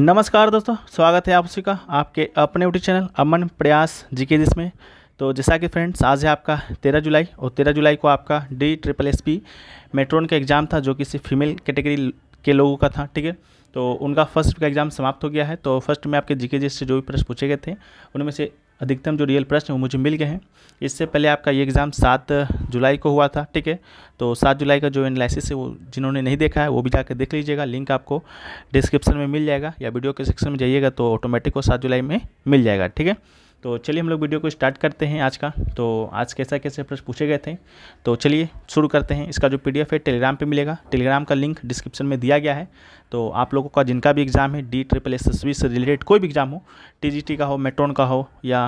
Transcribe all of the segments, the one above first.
नमस्कार दोस्तों स्वागत है आप सभी का आपके अपने यूट्यूब चैनल अमन प्रयास जी के में तो जैसा कि फ्रेंड्स आज है आपका तेरह जुलाई और तेरह जुलाई को आपका D triple S P matron का एग्ज़ाम था जो कि सिर्फ फीमेल कैटेगरी के लोगों का था ठीक है तो उनका फर्स्ट का एग्ज़ाम समाप्त हो गया है तो फर्स्ट में आपके जी से जो भी प्रश्न पूछे गए थे उनमें से अधिकतम जो रियल प्रश्न वो मुझे मिल गए हैं इससे पहले आपका ये एग्ज़ाम सात जुलाई को हुआ था ठीक है तो सात जुलाई का जो एनालिसिस है वो जिन्होंने नहीं देखा है वो भी जाकर देख लीजिएगा लिंक आपको डिस्क्रिप्शन में मिल जाएगा या वीडियो के सेक्शन में जाइएगा तो ऑटोमेटिक वो सात जुलाई में मिल जाएगा ठीक है तो चलिए हम लोग वीडियो को स्टार्ट करते हैं आज का तो आज कैसा कैसे प्रश्न पूछे गए थे तो चलिए शुरू करते हैं इसका जो पीडीएफ है टेलीग्राम पे मिलेगा टेलीग्राम का लिंक डिस्क्रिप्शन में दिया गया है तो आप लोगों का जिनका भी एग्ज़ाम है डी ट्रिपल एस एस से रिलेटेड कोई भी एग्ज़ाम हो टीजीटी का हो मेट्रॉन का हो या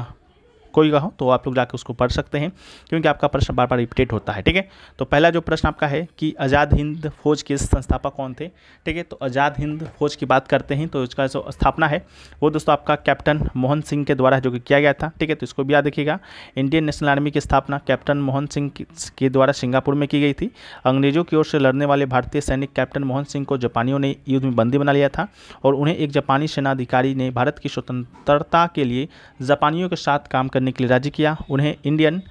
कोई का हो तो आप लोग जाकर उसको पढ़ सकते हैं क्योंकि आपका प्रश्न बार बार रिपीटेड होता है ठीक है तो पहला जो प्रश्न आपका है कि आज़ाद हिंद फौज के संस्थापक कौन थे ठीक है तो आज़ाद हिंद फौज की बात करते हैं तो इसका जो स्थापना है वो दोस्तों आपका कैप्टन मोहन सिंह के द्वारा जो कि किया गया था ठीक है तो इसको भी याद रखिएगा इंडियन नेशनल आर्मी की स्थापना कैप्टन मोहन सिंह के द्वारा सिंगापुर में की गई थी अंग्रेजों की ओर से लड़ने वाले भारतीय सैनिक कैप्टन मोहन सिंह को जापानियों ने युद्ध में बंदी बना लिया था और उन्हें एक जापानी सेनाधिकारी ने भारत की स्वतंत्रता के लिए जापानियों के साथ काम कर करने के लिए राजी किया उन्हें इंडियन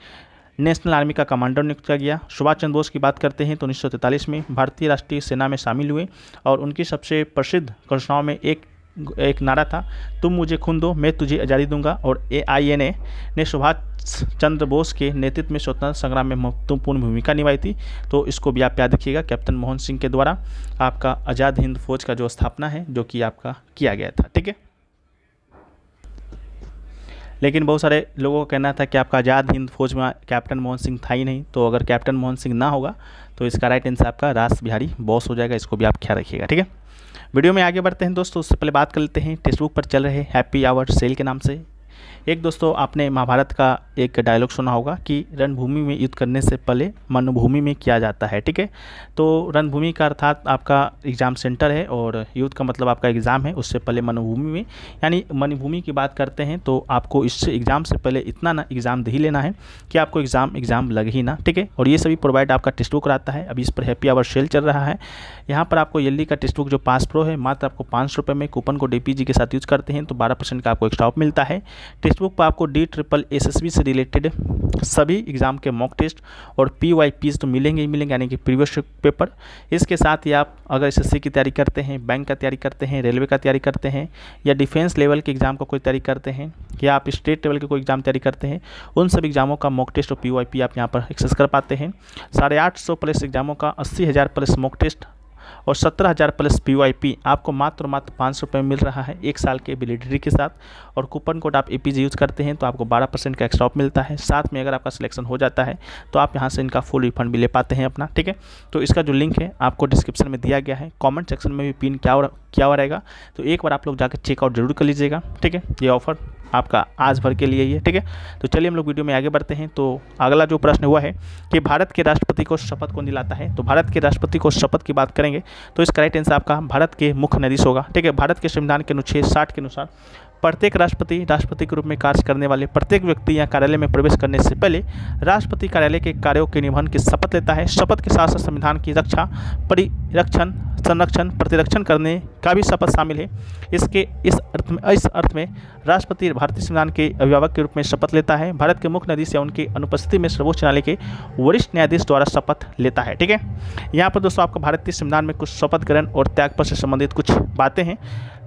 नेशनल आर्मी का कमांडर नियुक्त किया गया सुभाष चंद्र बोस की बात करते हैं तो उन्नीस में भारतीय राष्ट्रीय सेना में शामिल हुए और उनकी सबसे प्रसिद्ध घोषणाओं में एक एक नारा था तुम मुझे खून दो मैं तुझे आज़ादी दूंगा और ए आई एन ए ने सुभाष चंद्र बोस के नेतृत्व में स्वतंत्र संग्राम में महत्वपूर्ण भूमिका निभाई थी तो इसको भी आप याद रखिएगा कैप्टन मोहन सिंह के द्वारा आपका आज़ाद हिंद फौज का जो स्थापना है जो कि आपका किया गया था ठीक है लेकिन बहुत सारे लोगों का कहना था कि आपका आज़ाद हिंद फौज में कैप्टन मोहन सिंह था ही नहीं तो अगर कैप्टन मोहन सिंह ना होगा तो इसका राइट आंसर आपका रास बिहारी बॉस हो जाएगा इसको भी आप ख्याल रखिएगा ठीक है वीडियो में आगे बढ़ते हैं दोस्तों उससे पहले बात कर लेते हैं फेसबुक पर चल रहे हैप्पी आवर सेल के नाम से एक दोस्तों आपने महाभारत का एक डायलॉग सुना होगा कि रणभूमि में युद्ध करने से पहले मनभूमि में किया जाता है ठीक है तो रणभूमि का अर्थात आपका एग्ज़ाम सेंटर है और युद्ध का मतलब आपका एग्ज़ाम है उससे पहले मनभूमि में यानी मनभूमि की बात करते हैं तो आपको इस एग्ज़ाम से पहले इतना ना एग्ज़ाम दे ही लेना है कि आपको एग्ज़ाम एग्ज़ाम लग ही ना ठीक है और ये सभी प्रोवाइड आपका टेस्ट बुक रहता है अभी इस पर हैप्पी आवर सेल चल रहा है यहाँ पर आपको येल्ली का टेस्ट बुक जो पास प्रो है मात्र आपको पाँच में कूपन को डी के साथ यूज़ करते हैं तो बारह का आपको एक स्टॉप मिलता है टेस्ट टेक्स्ट बुक पर आपको D triple S S B से रिलेटेड सभी एग्ज़ाम के मॉक टेस्ट और पी वाई पीज तो मिलेंगे ही मिलेंगे यानी कि प्रीवियस पेपर इसके साथ ही आप अगर सी की तैयारी करते हैं बैंक का तैयारी करते हैं रेलवे का तैयारी करते हैं या डिफेंस लेवल के एग्ज़ाम का कोई तैयारी करते हैं या आप स्टेट लेवल के कोई एग्ज़ाम तैयारी करते हैं उन सब एग्ज़ामों का मॉक टेस्ट और पी आप यहाँ पर एक्सेस कर पाते हैं साढ़े आठ सौ प्लस एग्ज़ामों का अस्सी हज़ार प्लस मॉक टेस्ट और सत्रह हज़ार प्लस पी आपको मात्र मात्र पाँच सौ रुपये में मिल रहा है एक साल के वैलिडिटी के साथ और कूपन कोड आप ए यूज़ करते हैं तो आपको बारह परसेंट का एक्स्ट्रा मिलता है साथ में अगर आपका सिलेक्शन हो जाता है तो आप यहाँ से इनका फुल रिफंड भी ले पाते हैं अपना ठीक है तो इसका जो लिंक है आपको डिस्क्रिप्शन में दिया गया है कॉमेंट सेक्शन में भी पिन क्या क्या रहेगा तो एक बार आप लोग जाकर चेकआउट जरूर कर लीजिएगा ठीक है ये ऑफर आपका आज भर के लिए ही है ठीक है तो चलिए हम लोग वीडियो में आगे बढ़ते हैं तो अगला जो प्रश्न हुआ है कि भारत के राष्ट्रपति को शपथ कौन दिलाता है तो भारत के राष्ट्रपति को शपथ की बात करेंगे तो इसका राइट आंसर आपका भारत के मुख्य न्यायाधीश होगा ठीक है भारत के संविधान के अनुच्छेद साठ के अनुसार प्रत्येक राष्ट्रपति राष्ट्रपति के रूप में कार्य करने वाले प्रत्येक व्यक्ति या कार्यालय में प्रवेश करने से पहले राष्ट्रपति कार्यालय के कार्यों के निवहन की शपथ लेता है शपथ के साथ साथ संविधान की रक्षा परिरक्षण संरक्षण प्रतिरक्षण करने का भी शपथ शामिल है इसके इस अर्थ में इस अर्थ में राष्ट्रपति भारतीय संविधान के अभिभावक के रूप में शपथ लेता है भारत के मुख्य न्यायाधीश या उनकी अनुपस्थिति में सर्वोच्च न्यायालय के वरिष्ठ न्यायाधीश द्वारा शपथ लेता है ठीक है यहाँ पर दोस्तों आपका भारतीय संविधान में कुछ शपथ ग्रहण और त्याग से संबंधित कुछ बातें हैं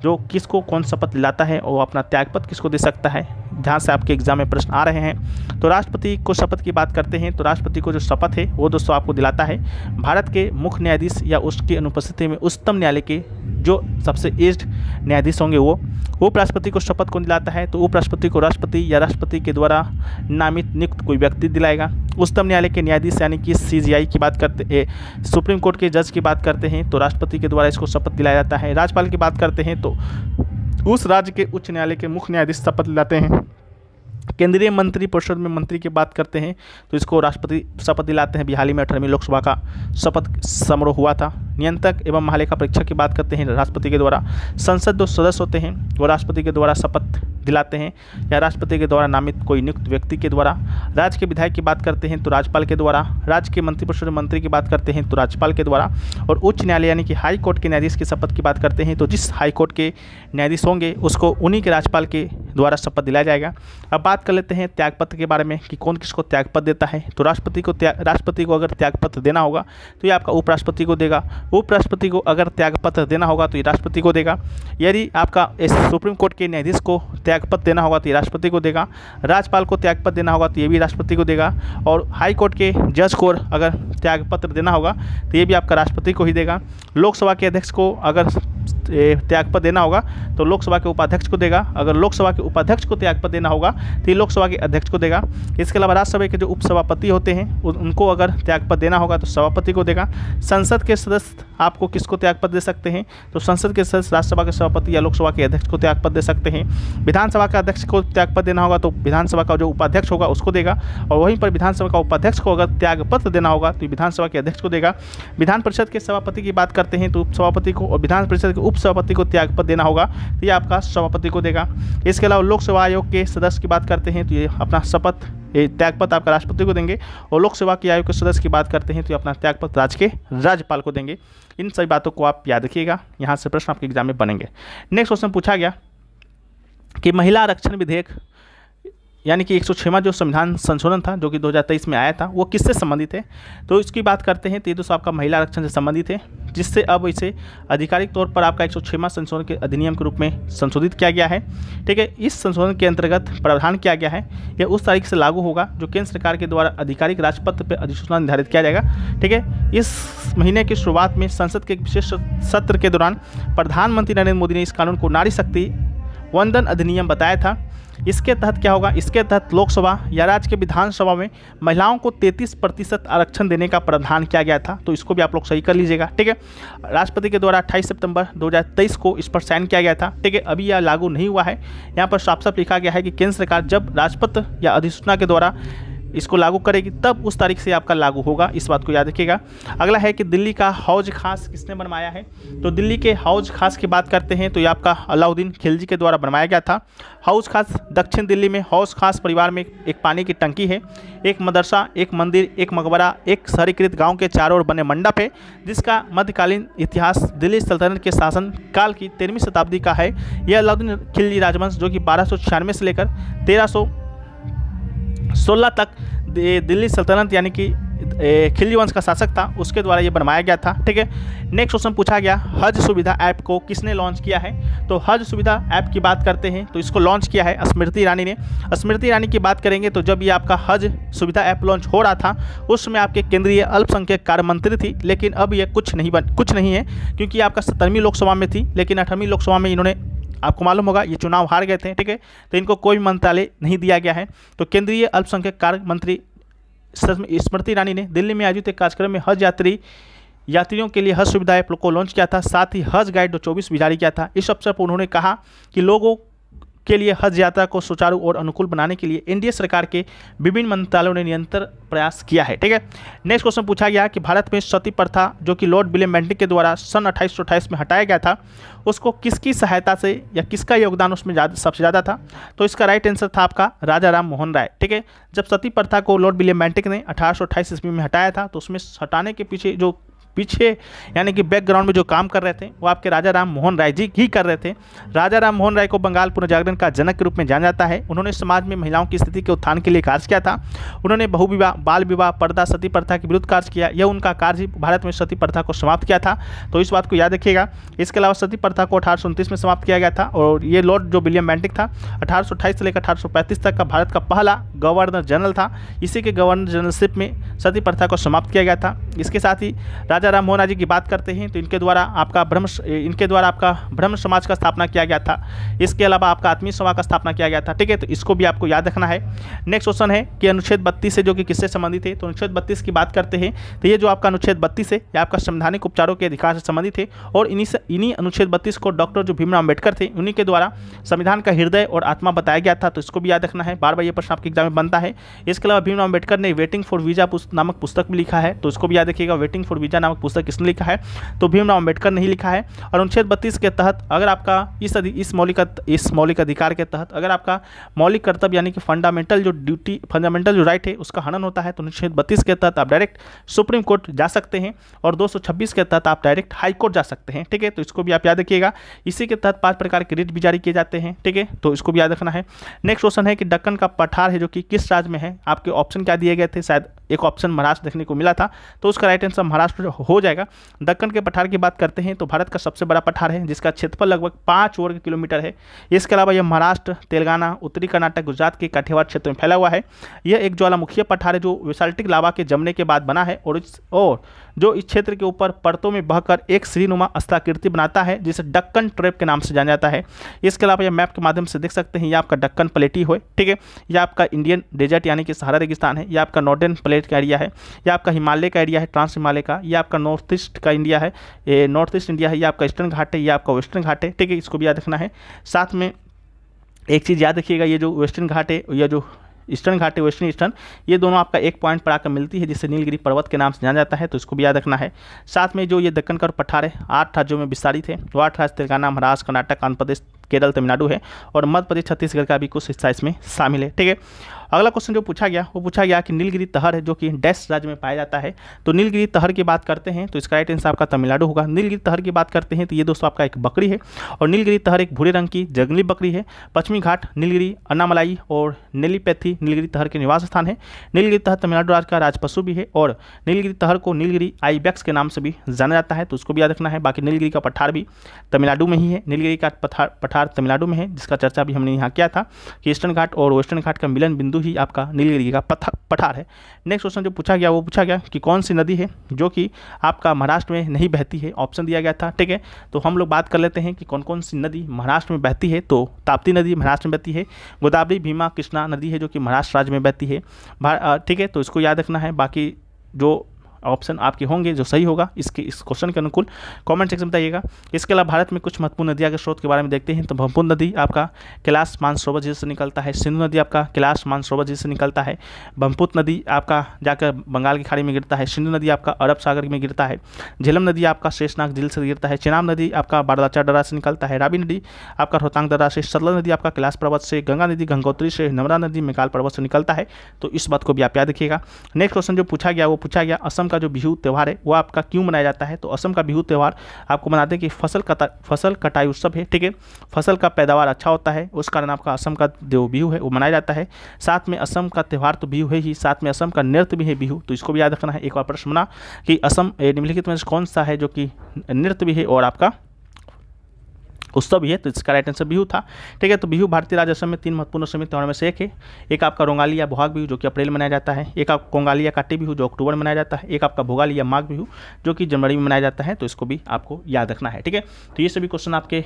जो किसको कौन शपथ दिलाता है और अपना त्यागपत्र किसको दे सकता है जहाँ से आपके एग्जाम में प्रश्न आ रहे हैं तो राष्ट्रपति को शपथ की बात करते हैं तो राष्ट्रपति को जो शपथ है वो दोस्तों आपको दिलाता है भारत के मुख्य न्यायाधीश या उसकी अनुपस्थिति में उच्चतम न्यायालय के जो सबसे एज्ड न्यायाधीश होंगे वो उपराष्ट्रपति को शपथ कौन दिलाता है तो उपराष्ट्रपति को राष्ट्रपति या राष्ट्रपति के द्वारा नामित नियुक्त कोई व्यक्ति दिलाएगा उच्चतम न्यायालय के न्यायाधीश यानी कि सीजीआई की बात करते हैं सुप्रीम कोर्ट के जज की बात करते हैं तो राष्ट्रपति के द्वारा इसको शपथ दिलाया जाता है राज्यपाल की बात करते हैं तो उस राज्य के उच्च न्यायालय के मुख्य न्यायाधीश शपथ दिलाते हैं केंद्रीय मंत्री परिषद में मंत्री की बात करते हैं तो इसको राष्ट्रपति शपथ दिलाते हैं बिहारी में अठारहवीं लोकसभा का शपथ समारोह हुआ था नियंत्रक एवं महालेखा परीक्षक की बात करते हैं राष्ट्रपति के द्वारा संसद जो सदस्य होते हैं वो राष्ट्रपति के द्वारा शपथ दिलाते हैं या राष्ट्रपति के द्वारा नामित कोई नियुक्त व्यक्ति के द्वारा राज्य के विधायक की बात करते हैं तो राज्यपाल के द्वारा राज्य के मंत्रिपरिषद मंत्री की बात करते हैं तो राज्यपाल के द्वारा और उच्च न्यायालय यानी कि हाई कोर्ट के न्यायाधीश की शपथ की बात करते हैं तो जिस हाई कोर्ट के न्यायाधीश होंगे उसको उन्हीं के राज्यपाल के द्वारा शपथ दिलाया जाएगा अब बात कर लेते हैं त्यागपत्र के बारे में कि कौन किसको त्यागपत्र देता है तो राष्ट्रपति को त्याग राष्ट्रपति को अगर त्यागपत्र देना होगा तो ये आपका उपराष्ट्रपति को देगा उपराष्ट्रपति को अगर त्यागपत्र देना होगा तो ये राष्ट्रपति को देगा यदि आपका इस सुप्रीम कोर्ट के न्यायाधीश को त्यागपत्र देना होगा तो ये राष्ट्रपति को देगा राज्यपाल को त्यागपत्र देना होगा तो ये भी राष्ट्रपति को देगा और हाई कोर्ट के जज को अगर त्यागपत्र देना होगा तो ये भी आपका राष्ट्रपति को ही देगा लोकसभा के अध्यक्ष को अगर त्यागपत्र देना होगा तो लोकसभा के उपाध्यक्ष को देगा अगर लोकसभा के उपाध्यक्ष को त्यागपत्र देना होगा तो ये लोकसभा के अध्यक्ष को देगा इसके अलावा राज्यसभा के जो उपसभापति होते हैं उनको अगर त्यागपत्र देना होगा तो सभापति को देगा संसद के सदस्य आपको किसको त्यागपत्र दे सकते हैं तो संसद के सदस्य राज्यसभा के सभापति या लोकसभा के अध्यक्ष को त्यागपत्र दे सकते हैं विधानसभा के अध्यक्ष को त्यागपत्र देना होगा तो विधानसभा का जो उपाध्यक्ष होगा उसको देगा और वहीं पर विधानसभा का उपाध्यक्ष को अगर त्यागपत्र देना होगा तो विधानसभा के अध्यक्ष को देगा विधान परिषद के सभापति की बात करते हैं तो उपसभापति को और विधान परिषद के उपसभापति को त्यागपत्र देना होगा तो ये आपका सभापति को देगा इसके अलावा लोकसभा आयोग के सदस्य की बात करते हैं तो ये अपना शपथ ये त्यागपत्र आपका राष्ट्रपति को देंगे और लोक सेवा के आयोग के सदस्य की बात करते हैं तो अपना त्यागपत्र राज्य के राज्यपाल को देंगे इन सभी बातों को आप याद रखिएगा यहाँ से प्रश्न आपके एग्जाम में बनेंगे नेक्स्ट क्वेश्चन पूछा गया कि महिला आरक्षण विधेयक यानी कि 106वां जो संविधान संशोधन था जो कि 2023 में आया था वो किससे संबंधित है तो इसकी बात करते हैं तो ये दोस्तों आपका महिला आरक्षण से संबंधित है जिससे अब इसे आधिकारिक तौर पर आपका 106वां संशोधन के अधिनियम के रूप में संशोधित किया गया है ठीक है इस संशोधन के अंतर्गत प्रावधान किया गया है यह उस तारीख से लागू होगा जो केंद्र सरकार के द्वारा आधिकारिक राजपत्र पर अधिसूचना निर्धारित किया जाएगा ठीक है इस महीने की शुरुआत में संसद के विशेष सत्र के दौरान प्रधानमंत्री नरेंद्र मोदी ने इस कानून को नारी शक्ति वंदन अधिनियम बताया था इसके तहत क्या होगा इसके तहत लोकसभा या राज्य के विधानसभा में महिलाओं को 33 प्रतिशत आरक्षण देने का प्रावधान किया गया था तो इसको भी आप लोग सही कर लीजिएगा ठीक है राष्ट्रपति के द्वारा अट्ठाईस सितंबर 2023 को इस पर साइन किया गया था ठीक है अभी यह लागू नहीं हुआ है यहाँ पर साफ साफ लिखा गया है कि केंद्र सरकार जब राजपत्र या अधिसूचना के द्वारा इसको लागू करेगी तब उस तारीख से आपका लागू होगा इस बात को याद रखिएगा अगला है कि दिल्ली का हौज खास किसने बनवाया है तो दिल्ली के हौज खास की बात करते हैं तो ये आपका अलाउद्दीन खिलजी के द्वारा बनवाया गया था हौज खास दक्षिण दिल्ली में हौज खास परिवार में एक पानी की टंकी है एक मदरसा एक मंदिर एक मकबरा एक शहरीकृत गाँव के चारों ओर बने मंडप है जिसका मध्यकालीन इतिहास दिल्ली सल्तनत के शासन काल की तेरहवीं शताब्दी का है यह अलाउद्दीन खिलजी राजवंश जो कि बारह से लेकर तेरह सोलह तक दिल्ली सल्तनत यानी कि खिलजी वंश का शासक था उसके द्वारा ये बनवाया गया था ठीक है नेक्स्ट क्वेश्चन पूछा गया हज सुविधा ऐप को किसने लॉन्च किया है तो हज सुविधा ऐप की बात करते हैं तो इसको लॉन्च किया है स्मृति ईरानी ने स्मृति ईरानी की बात करेंगे तो जब ये आपका हज सुविधा ऐप लॉन्च हो रहा था उसमें आपके केंद्रीय अल्पसंख्यक कार्य मंत्री थी लेकिन अब यह कुछ नहीं बन कुछ नहीं है क्योंकि आपका सत्तरवीं लोकसभा में थी लेकिन अठारहवीं लोकसभा में इन्होंने आपको मालूम होगा ये चुनाव हार गए थे ठीक है तो इनको कोई मंत्रालय नहीं दिया गया है तो केंद्रीय अल्पसंख्यक कार्य मंत्री स्मृति ईरानी ने दिल्ली में आयोजित एक कार्यक्रम में हज यात्री यात्रियों के लिए हज सुविधा ऐप को लॉन्च किया था साथ ही हज गाइड दो चौबीस भी जारी किया था इस अवसर पर उन्होंने कहा कि लोगों के लिए हज यात्रा को सुचारू और अनुकूल बनाने के लिए एनडीए सरकार के विभिन्न मंत्रालयों ने निरंतर प्रयास किया है ठीक है नेक्स्ट क्वेश्चन पूछा गया कि भारत में सती प्रथा जो कि लॉर्ड विलियम बेंटिक के द्वारा सन अट्ठाईस में हटाया गया था उसको किसकी सहायता से या किसका योगदान उसमें ज्यादा सबसे ज़्यादा था तो इसका राइट आंसर था आपका राजा राम मोहन राय ठीक है जब सती प्रथा को लॉर्ड विलियम बेंटिक ने अठारह ईस्वी में हटाया था तो उसमें हटाने के पीछे जो पीछे यानी कि बैकग्राउंड में जो काम कर रहे थे वो आपके राजा राम मोहन राय जी ही कर रहे थे राजा राम मोहन राय को बंगाल पुनर्जागरण का जनक के रूप में जाना जाता है उन्होंने समाज में महिलाओं की स्थिति के उत्थान के लिए कार्य किया था उन्होंने बहुविवाह बाल विवाह पर्दा सती प्रथा के विरुद्ध कार्य किया यह उनका कार्य भारत में सती प्रथा को समाप्त किया था तो इस बात को याद रखिएगा इसके अलावा सती प्रथा को अठारह में समाप्त किया गया था और ये लॉर्ड जो विलियम बैंटिक था अठारह से लेकर अठारह तक का भारत का पहला गवर्नर जनरल था इसी के गवर्नर जनरलशिप में सती प्रथा को समाप्त किया गया था इसके साथ ही राजा राम मोहन जी की बात करते हैं तो इनके द्वारा आपका ब्रह्म इनके द्वारा आपका ब्रह्म समाज का स्थापना किया गया था इसके अलावा आपका आत्मीय समाज का स्थापना किया गया था ठीक है तो इसको भी आपको याद रखना है नेक्स्ट क्वेश्चन है कि अनुच्छेद बत्तीस से जो कि किससे संबंधित है तो अनुच्छेद बत्तीस की बात करते हैं तो ये जो आपका अनुच्छेद बत्तीस है ये आपका संवैधानिक उपचारों के अधिकार से संबंधित है और इन्हीं इन्हीं अनुच्छेद बत्तीस को डॉक्टर जो भीमराव अम्बेडकर थे उन्हीं के द्वारा संविधान का हृदय और आत्मा बताया गया था तो इसको भी याद रखना है बार बार ये प्रश्न आपके एग्जाम में बनता है इसके अलावा भीमराव अम्बेडकर ने वेटिंग फॉर वीजा नामक पुस्तक भी लिखा है तो इसको भी याद रखिएगा वेटिंग फॉर वीजा नामक पुस्तक किसने लिखा है तो भीमराव अम्बेडकर ने ही लिखा है और अनुच्छेद बत्तीस के तहत अगर आपका इस इस मौलिक इस मौलिक अधिकार के तहत अगर आपका मौलिक कर्तव्य यानी कि फंडामेंटल जो ड्यूटी फंडामेंटल जो राइट है उसका हनन होता है तो अनुच्छेद बत्तीस के तहत आप डायरेक्ट सुप्रीम कोर्ट जा सकते हैं और दो के तहत आप डायरेक्ट हाईकोर्ट जा सकते हैं ठीक है तो इसको भी आप याद रखिएगा इसी के तहत पाँच प्रकार के रिट भी जारी किए जाते हैं ठीक है तो इसको भी याद रखना है नेक्स्ट क्वेश्चन है कि डक्कन का पठार है जो कि किस राज्य में है आपके ऑप्शन क्या दिए गए थे शायद एक ऑप्शन महाराष्ट्र देखने को मिला था तो उसका राइट आंसर महाराष्ट्र हो जाएगा दक्कन के पठार की बात करते हैं तो भारत का सबसे बड़ा पठार है जिसका क्षेत्रफल लगभग पाँच वर्ग किलोमीटर है इसके अलावा यह महाराष्ट्र तेलंगाना उत्तरी कर्नाटक गुजरात के काठेवाड़ क्षेत्र में फैला हुआ है यह एक ज्वालामुखीय पठार है जो विसाल्टिक लावा के जमने के बाद बना है और इस और जो इस क्षेत्र के ऊपर परतों में बहकर एक श्रीनुमा अस्थाकृति बनाता है जिसे डक्कन ट्रेप के नाम से जाना जाता है इसके अलावा यह मैप के माध्यम से देख सकते हैं यह आपका डक्कन प्लेटी हो ठीक है यह आपका इंडियन डेजर्ट यानी कि सहारा रेगिस्तान है यह आपका नॉर्दर्न प्ले स्टेट का एरिया है या आपका हिमालय का एरिया है ट्रांस हिमालय का या आपका नॉर्थ ईस्ट का इंडिया है ये नॉर्थ ईस्ट इंडिया है या आपका ईस्टर्न घाट है या आपका वेस्टर्न घाट है ठीक है इसको भी याद रखना है साथ में एक चीज़ याद रखिएगा ये जो वेस्टर्न घाट है या जो ईस्टर्न घाट है वेस्टर्न ईस्टर्न ये दोनों आपका एक पॉइंट पर आकर मिलती है जिसे नीलगिरी पर्वत के नाम से जाना जाता है तो इसको भी याद रखना है साथ में जो ये दक्कन का और पठार है आठ राज्यों में विस्तारित है वो आठ राज्य तेलंगाना महाराष्ट्र कर्नाटक आंध्र प्रदेश केरल तमिलनाडु है और मध्य प्रदेश छत्तीसगढ़ का भी कुछ हिस्सा इसमें शामिल है ठीक है अगला क्वेश्चन जो पूछा गया वो पूछा गया कि नीलगिरी तहर है जो कि डैश राज्य में पाया जाता है तो नीलगिरी तहर की बात करते हैं तो इसका राइट आंसर आपका तमिलनाडु होगा नीलगिरी तहर की बात करते हैं तो ये दोस्तों आपका एक बकरी है और नीलगिरी तहर एक भूरे रंग की जंगली बकरी है पश्चिमी घाट नीलगिरी अनामलाई और नीलीपैथी नीलगिरी तहर के निवास स्थान है नीलगिरी तहर तमिलनाडु राज्य का राजपशु भी है और नीलगिरी तहर को नीलगिरी आईबैक्स के नाम से भी जाना जाता है तो उसको भी याद रखना है बाकी नीलगिरी का पठार भी तमिलनाडु में ही है नीलगिरी का पठार पठार घाट तमिलनाडु में है जिसका चर्चा भी हमने यहाँ किया था कि ईस्टर्न घाट और वेस्टर्न घाट का मिलन बिंदु ही आपका नीलगिरी का पठार है नेक्स्ट क्वेश्चन जो पूछा गया वो पूछा गया कि कौन सी नदी है जो कि आपका महाराष्ट्र में नहीं बहती है ऑप्शन दिया गया था ठीक है तो हम लोग बात कर लेते हैं कि कौन कौन सी नदी महाराष्ट्र में बहती है तो ताप्ती नदी महाराष्ट्र में बहती है गोदावरी भीमा कृष्णा नदी है जो कि महाराष्ट्र राज्य में बहती है ठीक है तो इसको याद रखना है बाकी जो ऑप्शन आपके होंगे जो सही होगा इसके इस क्वेश्चन के अनुकूल कमेंट सेक्शन में बताइएगा इसके अलावा भारत में कुछ महत्वपूर्ण नदियाँ के स्रोत के बारे में देखते हैं तो भंपुन नदी आपका कैलाश मानसरोवर झील से निकलता है सिंधु नदी आपका कैलाश मानसरोवर झील से निकलता है भंपुत नदी आपका जाकर बंगाल की खाड़ी में गिरता है सिंधु नदी आपका अरब सागर में गिरता है झेलम नदी आपका शेषनाग जिल से गिरता है चिनाब नदी आपका बारदाचा डरा से निकलता है रावी नदी आपका रोहतांग दर्रा से सरला नदी आपका कैलाश पर्वत से गंगा नदी गंगोत्री से नवरा नदी मेकाल पर्वत से निकलता है तो इस बात को भी आप याद रखिएगा नेक्स्ट क्वेश्चन जो पूछा गया वो पूछा गया असम का जो बिहू त्यौहार है वो आपका क्यों मनाया जाता है तो असम का बिहू त्यौहार आपको मनाते हैं कि फसल कटा फसल कटाई उत्सव है ठीक है फसल का पैदावार अच्छा होता है उस कारण आपका असम का जो बिहू है वो मनाया जाता है साथ में असम का त्यौहार तो बिहू है ही साथ में असम का नृत्य भी है बिहू तो इसको भी याद रखना है एक बार प्रश्न बना कि असम निम्नलिखित में कौन सा है जो कि नृत्य भी है और आपका उत्सव भी है तो इसका राइट आंसर बिहू था ठीक है तो बिहू भारतीय राजस्व में तीन महत्वपूर्ण समय त्यौहार में से एक है एक आपका रोंगाली या बोहाग बिहू जो कि अप्रैल में मनाया जाता है एक आपका कोंगाली या काटी बिहू जो अक्टूबर में मनाया जाता है एक आपका भोगाली या माघ बिहू जो कि जनवरी में मनाया जाता है तो इसको भी आपको याद रखना है ठीक है तो ये सभी क्वेश्चन आपके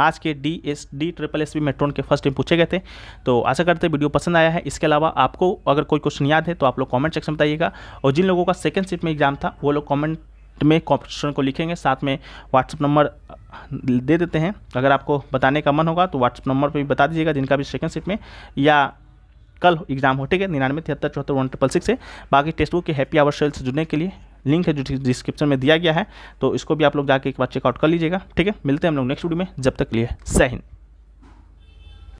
आज के D S D triple S B matron के फर्स्ट टाइम पूछे गए थे तो आशा करते वीडियो पसंद आया है इसके अलावा आपको अगर कोई क्वेश्चन याद है तो आप लोग कमेंट सेक्शन में बताइएगा और जिन लोगों का सेकंड शिफ्ट में एग्जाम था वो लोग कमेंट में कॉम्पिटिशन को लिखेंगे साथ में व्हाट्सअप नंबर दे देते हैं अगर आपको बताने का मन होगा तो व्हाट्सअप नंबर पर भी बता दीजिएगा जिनका भी सेकेंड शिफ्ट में या कल एग्जाम हो ठीक है निन्यानवे तिहत्तर चौहत्तर वन ट्रिपल सिक्स है बाकी टेस्ट बुक के हैप्पी आवर सेल से जुड़ने के लिए लिंक है जो डिस्क्रिप्शन में दिया गया है तो इसको भी आप लोग जाके एक बार चेकआउट कर लीजिएगा ठीक है मिलते हैं हम लोग नेक्स्ट वीडियो में जब तक लिए सही